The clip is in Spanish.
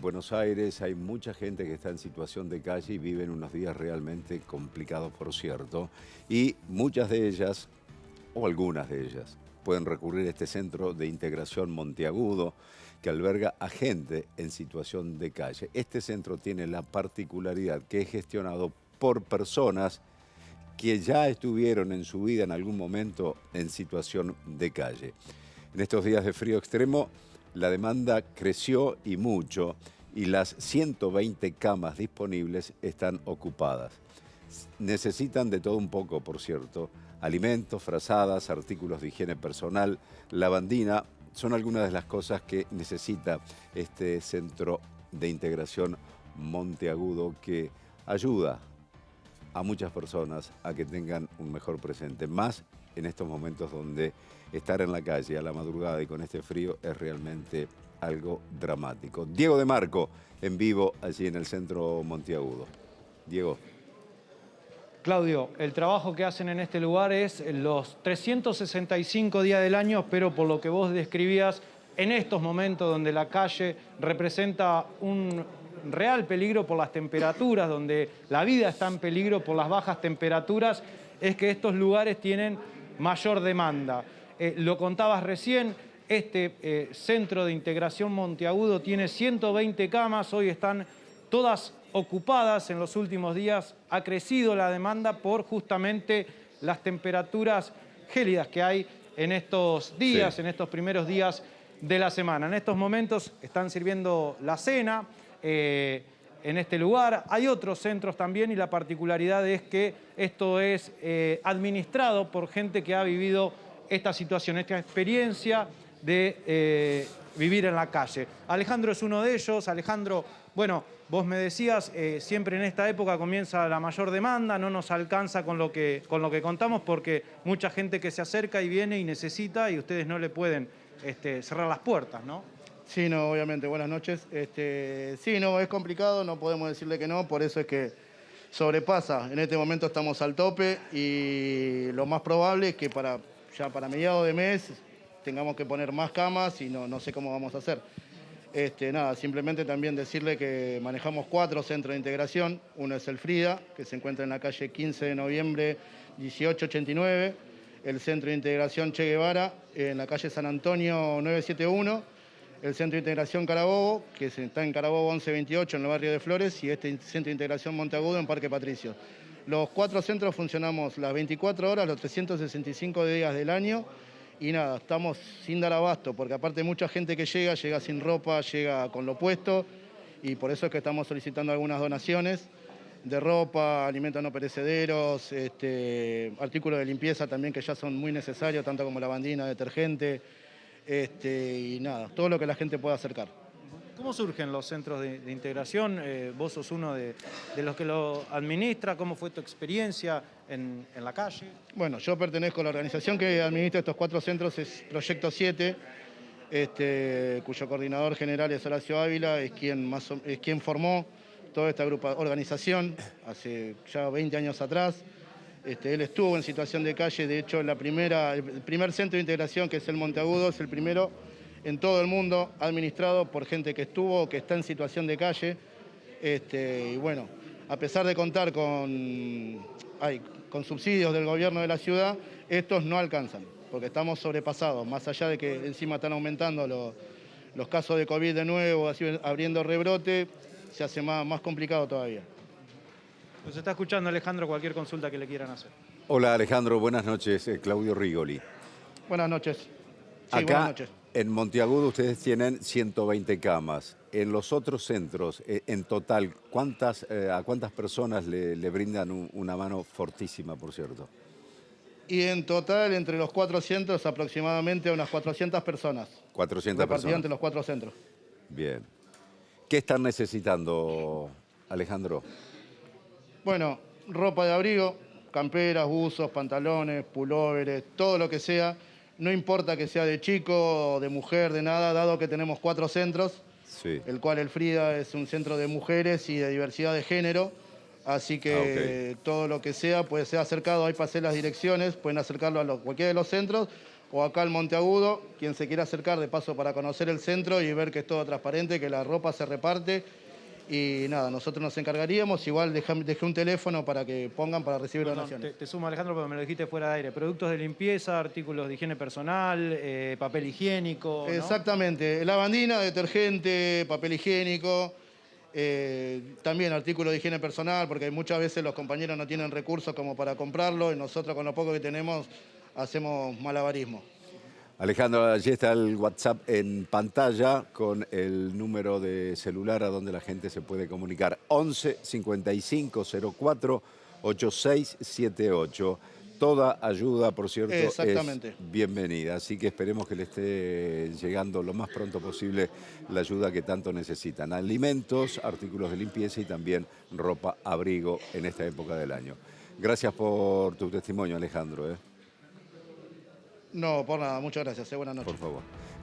Buenos Aires hay mucha gente que está en situación de calle y viven unos días realmente complicados, por cierto. Y muchas de ellas, o algunas de ellas, pueden recurrir a este centro de integración Monteagudo que alberga a gente en situación de calle. Este centro tiene la particularidad que es gestionado por personas que ya estuvieron en su vida en algún momento en situación de calle. En estos días de frío extremo, la demanda creció y mucho y las 120 camas disponibles están ocupadas. Necesitan de todo un poco, por cierto. Alimentos, frazadas, artículos de higiene personal, lavandina, son algunas de las cosas que necesita este centro de integración Monteagudo que ayuda a muchas personas a que tengan un mejor presente, más en estos momentos donde estar en la calle a la madrugada y con este frío es realmente algo dramático. Diego de Marco, en vivo allí en el centro Montiagudo. Diego. Claudio, el trabajo que hacen en este lugar es los 365 días del año, pero por lo que vos describías, en estos momentos donde la calle representa un real peligro por las temperaturas, donde la vida está en peligro por las bajas temperaturas, es que estos lugares tienen mayor demanda. Eh, lo contabas recién, este eh, centro de integración Monteagudo tiene 120 camas, hoy están todas ocupadas, en los últimos días ha crecido la demanda por justamente las temperaturas gélidas que hay en estos días, en estos primeros días de la semana. En estos momentos están sirviendo la cena. Eh, en este lugar. Hay otros centros también y la particularidad es que esto es eh, administrado por gente que ha vivido esta situación, esta experiencia de eh, vivir en la calle. Alejandro es uno de ellos. Alejandro, bueno, vos me decías, eh, siempre en esta época comienza la mayor demanda, no nos alcanza con lo, que, con lo que contamos porque mucha gente que se acerca y viene y necesita y ustedes no le pueden este, cerrar las puertas, ¿no? Sí, no, obviamente, buenas noches. Este, sí, no, es complicado, no podemos decirle que no, por eso es que sobrepasa. En este momento estamos al tope y lo más probable es que para, ya para mediados de mes tengamos que poner más camas y no, no sé cómo vamos a hacer. Este, nada, simplemente también decirle que manejamos cuatro centros de integración. Uno es el Frida, que se encuentra en la calle 15 de noviembre 1889. El centro de integración Che Guevara, en la calle San Antonio 971 el Centro de Integración Carabobo, que está en Carabobo 1128 en el barrio de Flores, y este Centro de Integración Monteagudo en Parque Patricio. Los cuatro centros funcionamos las 24 horas, los 365 días del año, y nada, estamos sin dar abasto, porque aparte mucha gente que llega, llega sin ropa, llega con lo puesto, y por eso es que estamos solicitando algunas donaciones de ropa, alimentos no perecederos, este, artículos de limpieza también que ya son muy necesarios, tanto como lavandina, detergente, este, y nada, todo lo que la gente pueda acercar. ¿Cómo surgen los centros de, integración? Eh, vos sos uno de, los que lo administra. ¿Cómo fue tu experiencia en, en, la calle? Bueno, yo pertenezco a la organización que administra estos cuatro centros, es Proyecto 7, este, cuyo coordinador general es Horacio Ávila, es quien, es quien formó toda esta organización hace ya 20 años atrás. Este, él estuvo en situación de calle, de hecho la primera, el primer centro de integración que es el Monteagudo es el primero en todo el mundo administrado por gente que estuvo, que está en situación de calle. Este, y bueno, a pesar de contar con, con subsidios del gobierno de la ciudad, estos no alcanzan, porque estamos sobrepasados, más allá de que encima están aumentando los, casos de COVID de nuevo, abriendo rebrote, se hace más complicado todavía. Se pues está escuchando Alejandro cualquier consulta que le quieran hacer. Hola Alejandro, buenas noches. Eh, Claudio Rigoli. Buenas noches. Acá, en Monteagudo ustedes tienen 120 camas. En los otros centros, eh, en total, ¿cuántas, eh, ¿a cuántas personas le, brindan una mano fortísima, por cierto? Y en total, entre los cuatro centros, aproximadamente unas 400 personas. 400 personas. entre los cuatro centros. Bien. ¿Qué están necesitando, Alejandro? Bueno, ropa de abrigo, camperas, buzos, pantalones, pulóveres, todo lo que sea. No importa que sea de chico, de mujer, de nada, dado que tenemos cuatro centros, el cual el Frida es un centro de mujeres y de diversidad de género. Así que ah, todo lo que sea puede ser acercado, ahí pasé las direcciones, pueden acercarlo a cualquiera de los centros o acá al Monteagudo, quien se quiera acercar de paso para conocer el centro y ver que es todo transparente, que la ropa se reparte y nada, nosotros nos encargaríamos, igual dejé, un teléfono para que pongan para recibir donaciones. Te, sumo Alejandro porque me lo dijiste fuera de aire. Productos de limpieza, artículos de higiene personal, eh, papel higiénico. Exactamente, lavandina, detergente, papel higiénico. Eh, también artículos de higiene personal, porque muchas veces los compañeros no tienen recursos como para comprarlo y nosotros con lo poco que tenemos hacemos malabarismo. Alejandro, allí está el WhatsApp en pantalla con el número de celular a donde la gente se puede comunicar. 11 55 04 8678. Toda ayuda, por cierto, es bienvenida. Así que esperemos que le esté llegando lo más pronto posible la ayuda que tanto necesitan. Alimentos, artículos de limpieza y también ropa, abrigo en esta época del año. Gracias por tu testimonio, Alejandro. ¿eh? No, por nada. Muchas gracias. Eh, buenas noches. Por favor.